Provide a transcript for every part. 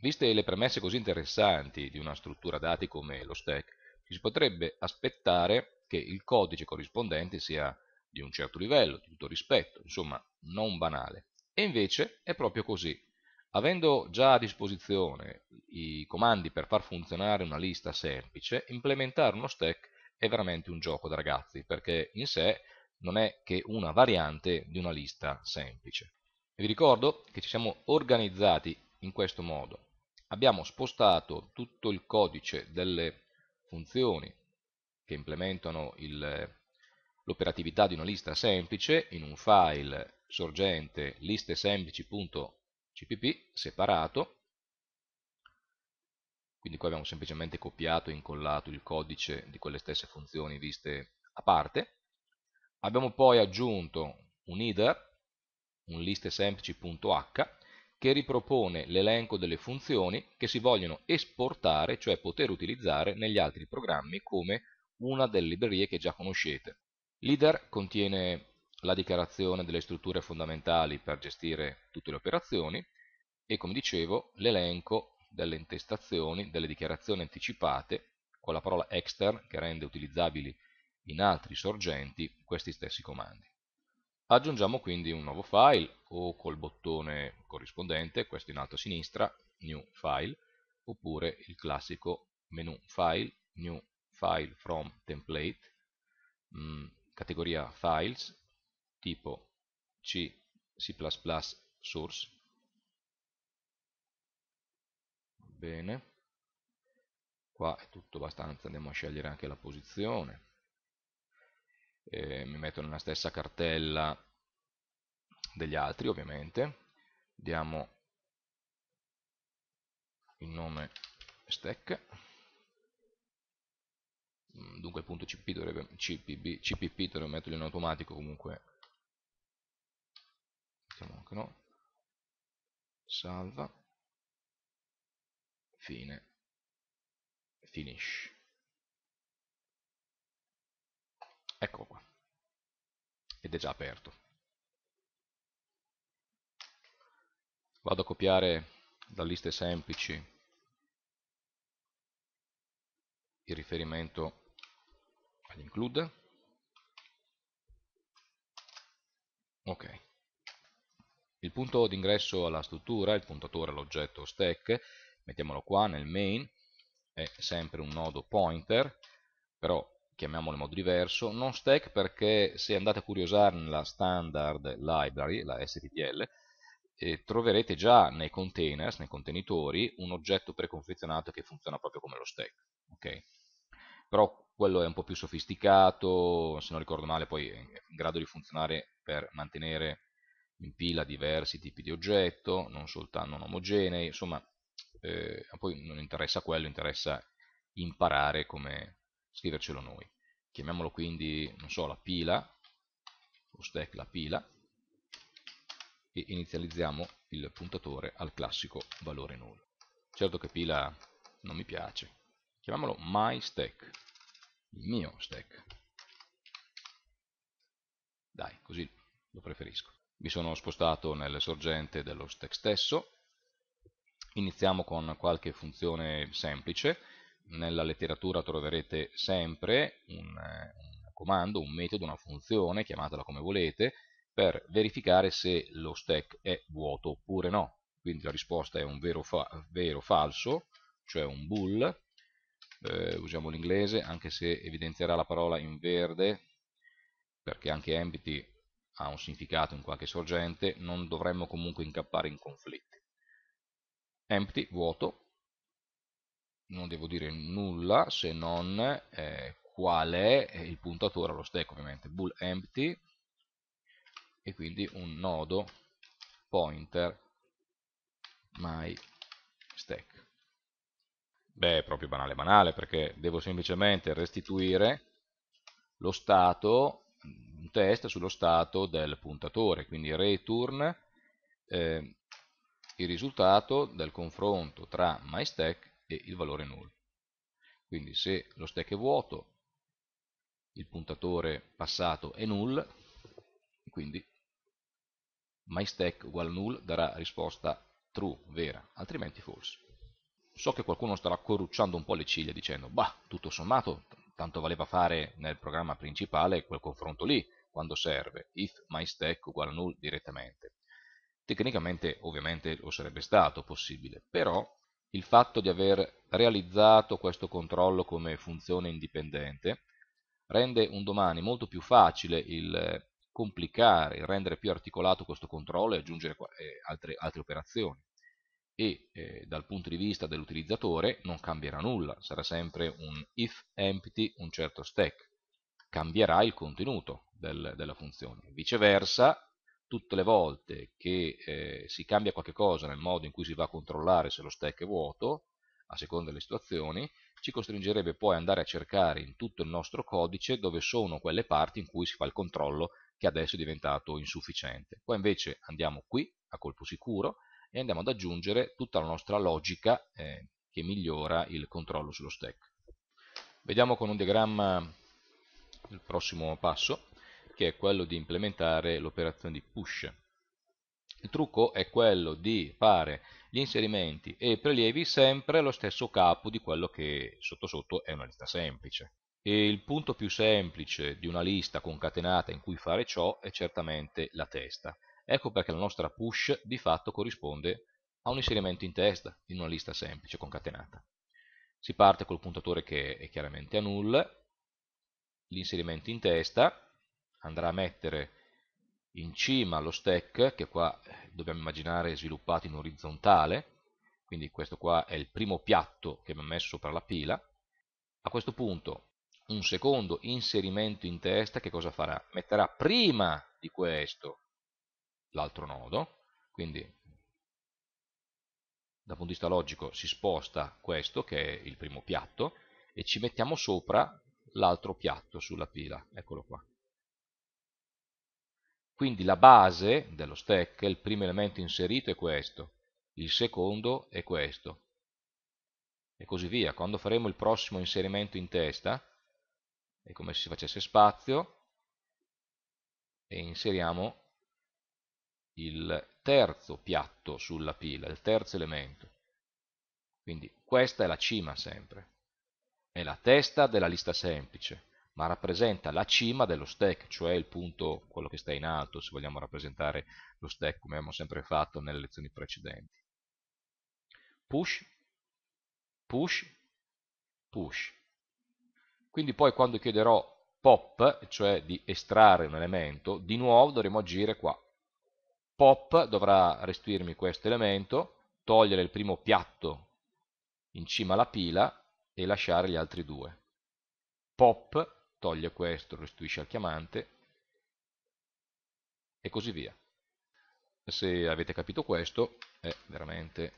Viste le premesse così interessanti di una struttura dati come lo stack, ci si potrebbe aspettare che il codice corrispondente sia di un certo livello, di tutto rispetto, insomma non banale. E invece è proprio così. Avendo già a disposizione i comandi per far funzionare una lista semplice, implementare uno stack è veramente un gioco da ragazzi, perché in sé non è che una variante di una lista semplice. E vi ricordo che ci siamo organizzati in questo modo abbiamo spostato tutto il codice delle funzioni che implementano l'operatività di una lista semplice in un file sorgente listesemplici.cpp separato, quindi qua abbiamo semplicemente copiato e incollato il codice di quelle stesse funzioni viste a parte, abbiamo poi aggiunto un header, un listesemplici.h che ripropone l'elenco delle funzioni che si vogliono esportare, cioè poter utilizzare negli altri programmi come una delle librerie che già conoscete. Leader contiene la dichiarazione delle strutture fondamentali per gestire tutte le operazioni e come dicevo l'elenco delle intestazioni, delle dichiarazioni anticipate con la parola extern che rende utilizzabili in altri sorgenti questi stessi comandi. Aggiungiamo quindi un nuovo file o col bottone corrispondente, questo in alto a sinistra, New File, oppure il classico menu File, New File from Template, mm, categoria Files, tipo C, C++ Source. Bene, qua è tutto abbastanza, andiamo a scegliere anche la posizione eh, mi metto nella stessa cartella degli altri ovviamente, diamo il nome stack, mm, dunque il punto cpp dovrebbe, cpb, cpp dovrebbe metterlo in automatico comunque, anche no, salva, fine, finish. Ecco qua ed è già aperto. Vado a copiare da liste semplici il riferimento all'include. Ok. Il punto d'ingresso alla struttura, il puntatore all'oggetto stack, mettiamolo qua nel main, è sempre un nodo pointer, però chiamiamolo in modo diverso, non stack perché se andate a curiosare nella standard library, la STTL, eh, troverete già nei containers, nei contenitori, un oggetto preconfezionato che funziona proprio come lo stack. Okay? Però quello è un po' più sofisticato, se non ricordo male poi è in grado di funzionare per mantenere in pila diversi tipi di oggetto, non soltanto non omogenei, insomma eh, poi non interessa quello, interessa imparare come, scrivercelo noi. Chiamiamolo quindi, non so, la pila, o stack la pila, e inizializziamo il puntatore al classico valore null. Certo che pila non mi piace. Chiamiamolo my stack, il mio stack. Dai, così lo preferisco. Mi sono spostato nelle sorgente dello stack stesso. Iniziamo con qualche funzione semplice nella letteratura troverete sempre un, un comando, un metodo, una funzione, chiamatela come volete, per verificare se lo stack è vuoto oppure no. Quindi la risposta è un vero, fa vero falso, cioè un bool, eh, usiamo l'inglese anche se evidenzierà la parola in verde perché anche empty ha un significato in qualche sorgente non dovremmo comunque incappare in conflitti empty vuoto non devo dire nulla se non eh, qual è eh, il puntatore allo stack ovviamente bool empty e quindi un nodo pointer my stack beh è proprio banale banale perché devo semplicemente restituire lo stato un test sullo stato del puntatore quindi return eh, il risultato del confronto tra myStack e il valore null. Quindi se lo stack è vuoto, il puntatore passato è null, quindi myStack uguale null darà risposta true, vera, altrimenti false. So che qualcuno starà corrucciando un po' le ciglia dicendo, bah, tutto sommato, tanto valeva fare nel programma principale quel confronto lì, quando serve, if myStack uguale null direttamente. Tecnicamente ovviamente lo sarebbe stato possibile, però il fatto di aver realizzato questo controllo come funzione indipendente rende un domani molto più facile il eh, complicare, il rendere più articolato questo controllo e aggiungere eh, altre, altre operazioni e eh, dal punto di vista dell'utilizzatore non cambierà nulla, sarà sempre un if empty un certo stack, cambierà il contenuto del, della funzione. Viceversa, tutte le volte che eh, si cambia qualcosa nel modo in cui si va a controllare se lo stack è vuoto, a seconda delle situazioni, ci costringerebbe poi ad andare a cercare in tutto il nostro codice dove sono quelle parti in cui si fa il controllo che adesso è diventato insufficiente. Poi invece andiamo qui, a colpo sicuro, e andiamo ad aggiungere tutta la nostra logica eh, che migliora il controllo sullo stack. Vediamo con un diagramma il prossimo passo che è quello di implementare l'operazione di push. Il trucco è quello di fare gli inserimenti e i prelievi sempre allo stesso capo di quello che sotto sotto è una lista semplice. E il punto più semplice di una lista concatenata in cui fare ciò è certamente la testa. Ecco perché la nostra push di fatto corrisponde a un inserimento in testa in una lista semplice concatenata. Si parte col puntatore che è chiaramente a null, l'inserimento in testa, andrà a mettere in cima allo stack, che qua eh, dobbiamo immaginare sviluppato in orizzontale, quindi questo qua è il primo piatto che abbiamo messo per la pila, a questo punto un secondo inserimento in testa che cosa farà? Metterà prima di questo l'altro nodo, quindi dal punto di vista logico si sposta questo che è il primo piatto e ci mettiamo sopra l'altro piatto sulla pila, eccolo qua. Quindi la base dello stack, il primo elemento inserito è questo, il secondo è questo. E così via. Quando faremo il prossimo inserimento in testa, è come se si facesse spazio e inseriamo il terzo piatto sulla pila, il terzo elemento. Quindi questa è la cima sempre, è la testa della lista semplice ma rappresenta la cima dello stack, cioè il punto, quello che sta in alto, se vogliamo rappresentare lo stack come abbiamo sempre fatto nelle lezioni precedenti. Push, push, push. Quindi poi quando chiederò pop, cioè di estrarre un elemento, di nuovo dovremo agire qua. Pop dovrà restituirmi questo elemento, togliere il primo piatto in cima alla pila e lasciare gli altri due. Pop toglie questo, restituisce al chiamante e così via. Se avete capito questo è veramente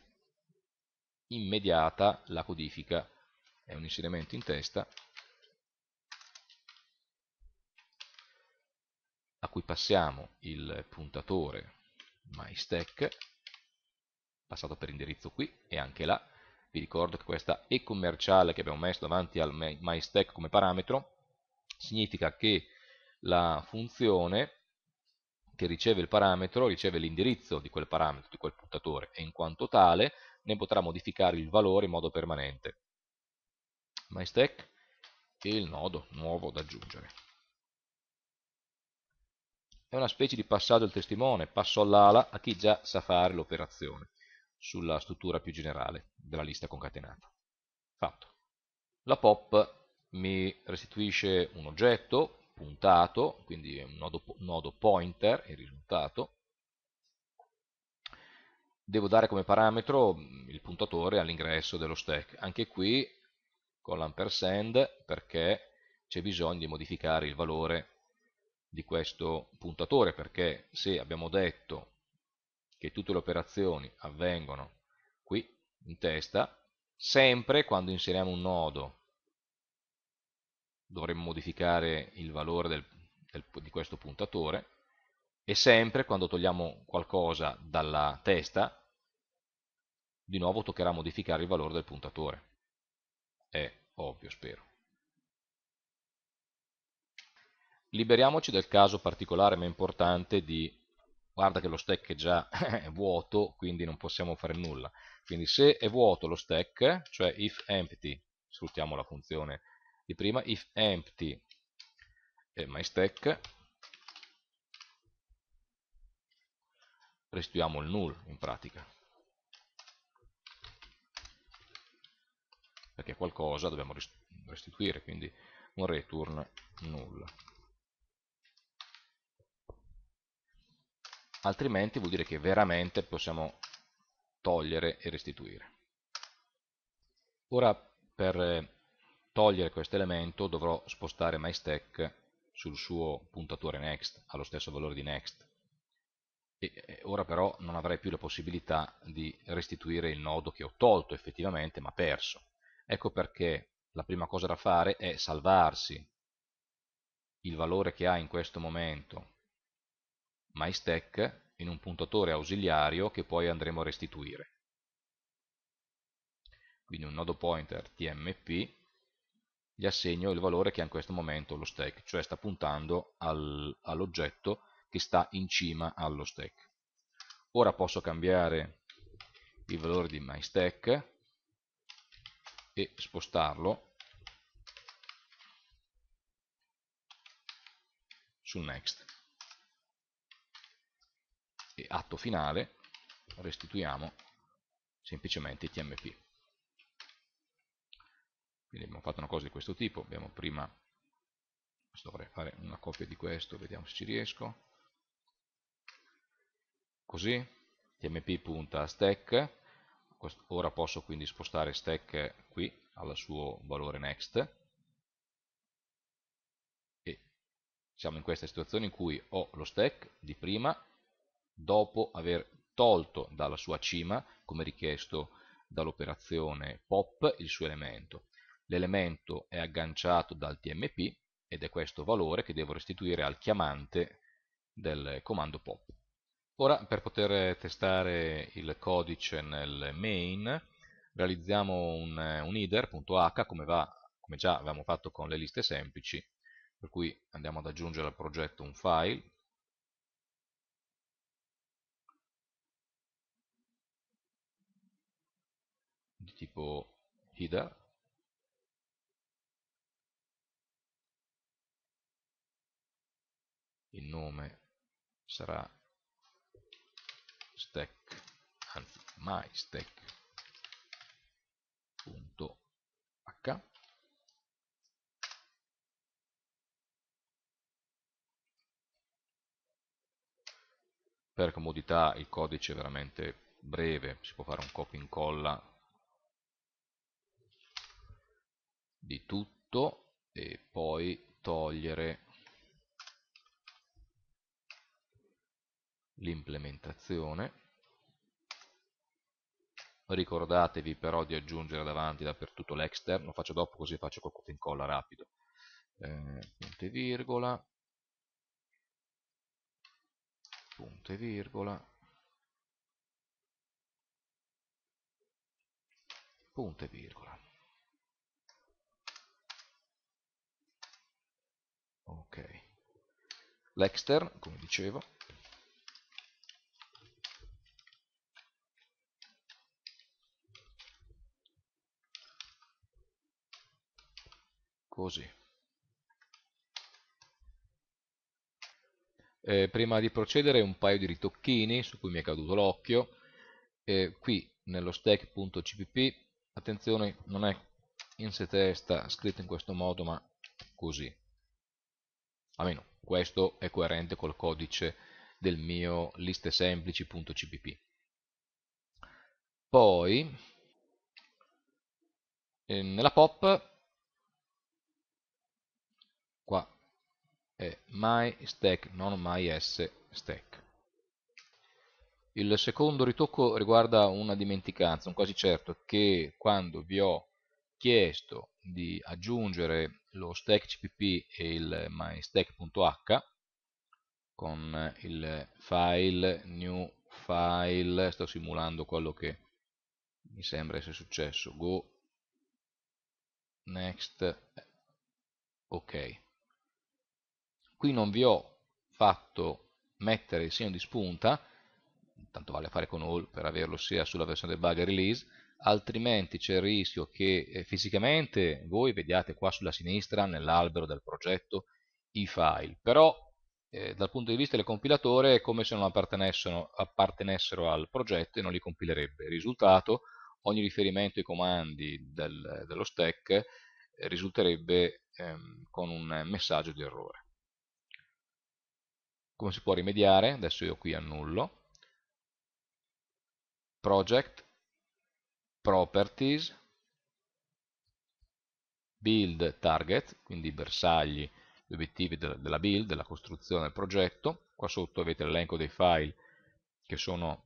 immediata la codifica, è un inserimento in testa a cui passiamo il puntatore mystack passato per indirizzo qui e anche là vi ricordo che questa e commerciale che abbiamo messo davanti al mystack come parametro significa che la funzione che riceve il parametro riceve l'indirizzo di quel parametro, di quel puntatore, e in quanto tale ne potrà modificare il valore in modo permanente. MyStack e il nodo nuovo da aggiungere. È una specie di passaggio al testimone, passo all'ala a chi già sa fare l'operazione sulla struttura più generale della lista concatenata. Fatto. La pop mi restituisce un oggetto puntato, quindi un nodo, nodo pointer, il risultato. Devo dare come parametro mm, il puntatore all'ingresso dello stack. Anche qui con l'ampersand perché c'è bisogno di modificare il valore di questo puntatore perché se abbiamo detto che tutte le operazioni avvengono qui in testa sempre quando inseriamo un nodo dovremmo modificare il valore del, del, di questo puntatore e sempre quando togliamo qualcosa dalla testa di nuovo toccherà modificare il valore del puntatore è ovvio spero liberiamoci del caso particolare ma importante di guarda che lo stack è già vuoto quindi non possiamo fare nulla quindi se è vuoto lo stack cioè if empty sfruttiamo la funzione di prima, if empty e eh, my stack, restituiamo il null in pratica. Perché qualcosa dobbiamo restituire, quindi un return null. Altrimenti vuol dire che veramente possiamo togliere e restituire. Ora per eh, togliere questo elemento dovrò spostare myStack sul suo puntatore next, allo stesso valore di next. E ora però non avrei più la possibilità di restituire il nodo che ho tolto effettivamente ma perso. Ecco perché la prima cosa da fare è salvarsi il valore che ha in questo momento myStack in un puntatore ausiliario che poi andremo a restituire. Quindi un nodo pointer tmp gli assegno il valore che ha in questo momento lo stack, cioè sta puntando al, all'oggetto che sta in cima allo stack. Ora posso cambiare il valore di myStack e spostarlo sul next. E atto finale restituiamo semplicemente tmp. Quindi abbiamo fatto una cosa di questo tipo, abbiamo prima, dovrei fare una copia di questo, vediamo se ci riesco, così, tmp.stack, ora posso quindi spostare stack qui al suo valore next, e siamo in questa situazione in cui ho lo stack di prima, dopo aver tolto dalla sua cima, come richiesto dall'operazione pop, il suo elemento l'elemento è agganciato dal TMP ed è questo valore che devo restituire al chiamante del comando pop. Ora per poter testare il codice nel main realizziamo un, un header.h come, come, già avevamo fatto con le liste semplici per cui andiamo ad aggiungere al progetto un file di tipo header il nome sarà stack anzi mystack.h per comodità il codice è veramente breve si può fare un copia e incolla di tutto e poi togliere l'implementazione. Ricordatevi però di aggiungere davanti dappertutto l'extern, lo faccio dopo così faccio quel copia incolla rapido. Eh, punto e virgola, punto e virgola, punto e virgola. Ok. L'extern, come dicevo, così. Eh, prima di procedere un paio di ritocchini su cui mi è caduto l'occhio. Eh, qui nello stack.cpp, attenzione, non è inse testa scritto in questo modo, ma così. Almeno questo è coerente col codice del mio listesemplici.cpp. Poi, eh, nella pop qua è my stack, non my s stack. Il secondo ritocco riguarda una dimenticanza, un quasi certo che quando vi ho chiesto di aggiungere lo stack cpp e il mystack.h con il file new file, sto simulando quello che mi sembra essere successo, go next ok qui non vi ho fatto mettere il segno di spunta, tanto vale fare con all per averlo sia sulla versione debug e release, altrimenti c'è il rischio che eh, fisicamente voi vediate qua sulla sinistra nell'albero del progetto i file, però eh, dal punto di vista del compilatore è come se non appartenessero, appartenessero al progetto e non li compilerebbe. Risultato, ogni riferimento ai comandi del, dello stack risulterebbe ehm, con un messaggio di errore. Come si può rimediare? Adesso io qui annullo. Project, Properties, Build Target, quindi i bersagli, gli obiettivi della build, della costruzione del progetto. Qua sotto avete l'elenco dei file che sono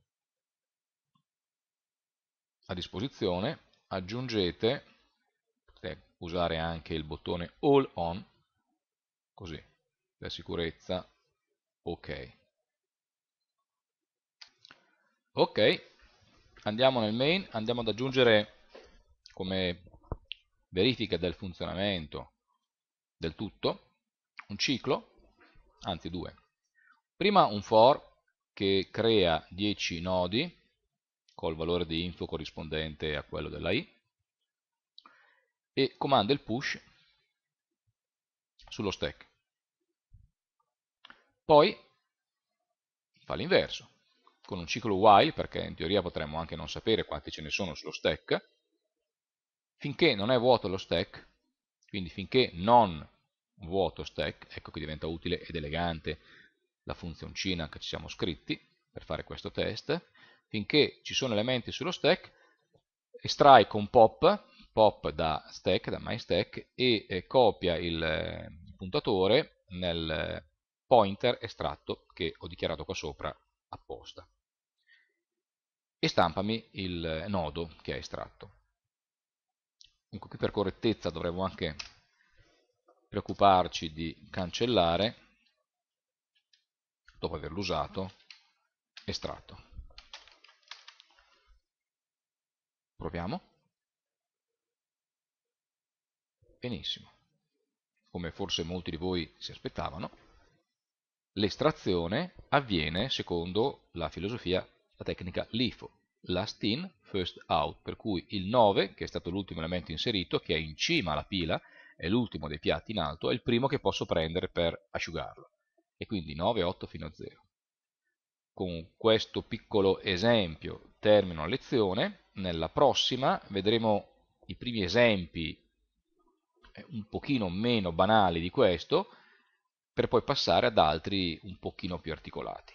a disposizione. Aggiungete, potete usare anche il bottone All On, così, per sicurezza ok ok andiamo nel main andiamo ad aggiungere come verifica del funzionamento del tutto un ciclo anzi due prima un for che crea 10 nodi col valore di info corrispondente a quello della i e comanda il push sullo stack poi fa l'inverso, con un ciclo while, perché in teoria potremmo anche non sapere quanti ce ne sono sullo stack, finché non è vuoto lo stack, quindi finché non vuoto stack, ecco che diventa utile ed elegante la funzioncina che ci siamo scritti per fare questo test, finché ci sono elementi sullo stack, estrae con pop, pop da stack, da mystack, e copia il eh, puntatore nel pointer estratto che ho dichiarato qua sopra apposta e stampami il nodo che ha estratto. Dunque qui per correttezza dovremmo anche preoccuparci di cancellare, dopo averlo usato, estratto. Proviamo. Benissimo. Come forse molti di voi si aspettavano, L'estrazione avviene secondo la filosofia, la tecnica LIFO, last in, first out, per cui il 9, che è stato l'ultimo elemento inserito, che è in cima alla pila, è l'ultimo dei piatti in alto, è il primo che posso prendere per asciugarlo. E quindi 9, 8 fino a 0. Con questo piccolo esempio termino la lezione, nella prossima vedremo i primi esempi eh, un pochino meno banali di questo, per poi passare ad altri un pochino più articolati.